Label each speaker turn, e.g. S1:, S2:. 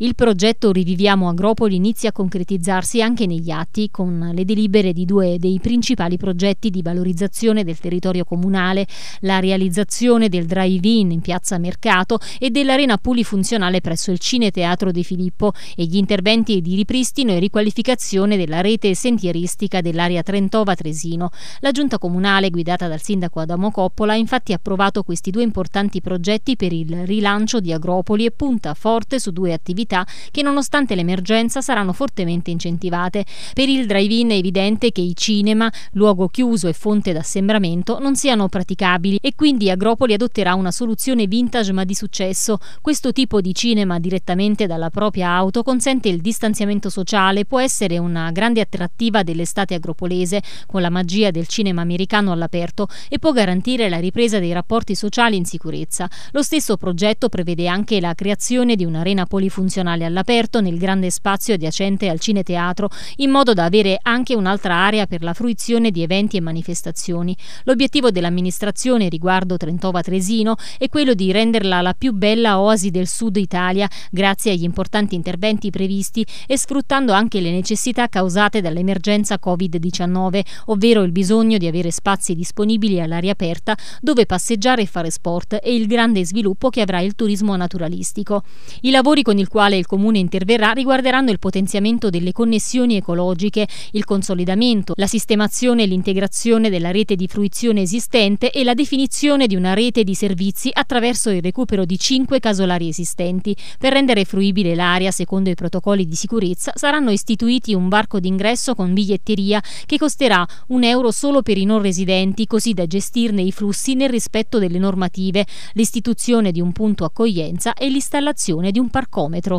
S1: Il progetto Riviviamo Agropoli inizia a concretizzarsi anche negli atti con le delibere di due dei principali progetti di valorizzazione del territorio comunale, la realizzazione del drive-in in piazza Mercato e dell'arena pulifunzionale presso il Cine Teatro De Filippo e gli interventi di ripristino e riqualificazione della rete sentieristica dell'area Trentova-Tresino. La giunta comunale guidata dal sindaco Adamo Coppola ha infatti approvato questi due importanti progetti per il rilancio di Agropoli e punta forte su due attività attività che nonostante l'emergenza saranno fortemente incentivate. Per il drive-in è evidente che i cinema, luogo chiuso e fonte d'assembramento, non siano praticabili e quindi Agropoli adotterà una soluzione vintage ma di successo. Questo tipo di cinema direttamente dalla propria auto consente il distanziamento sociale, può essere una grande attrattiva dell'estate agropolese con la magia del cinema americano all'aperto e può garantire la ripresa dei rapporti sociali in sicurezza. Lo stesso progetto prevede anche la creazione di un'arena polifunzionale tradizionale all'aperto nel grande spazio adiacente al cineteatro, in modo da avere anche un'altra area per la fruizione di eventi e manifestazioni. L'obiettivo dell'amministrazione riguardo Trentova Tresino è quello di renderla la più bella oasi del sud Italia, grazie agli importanti interventi previsti e sfruttando anche le necessità causate dall'emergenza Covid-19, ovvero il bisogno di avere spazi disponibili all'aria aperta dove passeggiare e fare sport e il grande sviluppo che avrà il turismo naturalistico. I lavori con il quale quale il Comune interverrà riguarderanno il potenziamento delle connessioni ecologiche, il consolidamento, la sistemazione e l'integrazione della rete di fruizione esistente e la definizione di una rete di servizi attraverso il recupero di cinque casolari esistenti. Per rendere fruibile l'area secondo i protocolli di sicurezza saranno istituiti un barco d'ingresso con biglietteria che costerà un euro solo per i non residenti così da gestirne i flussi nel rispetto delle normative, l'istituzione di un punto accoglienza e l'installazione di un parcometro.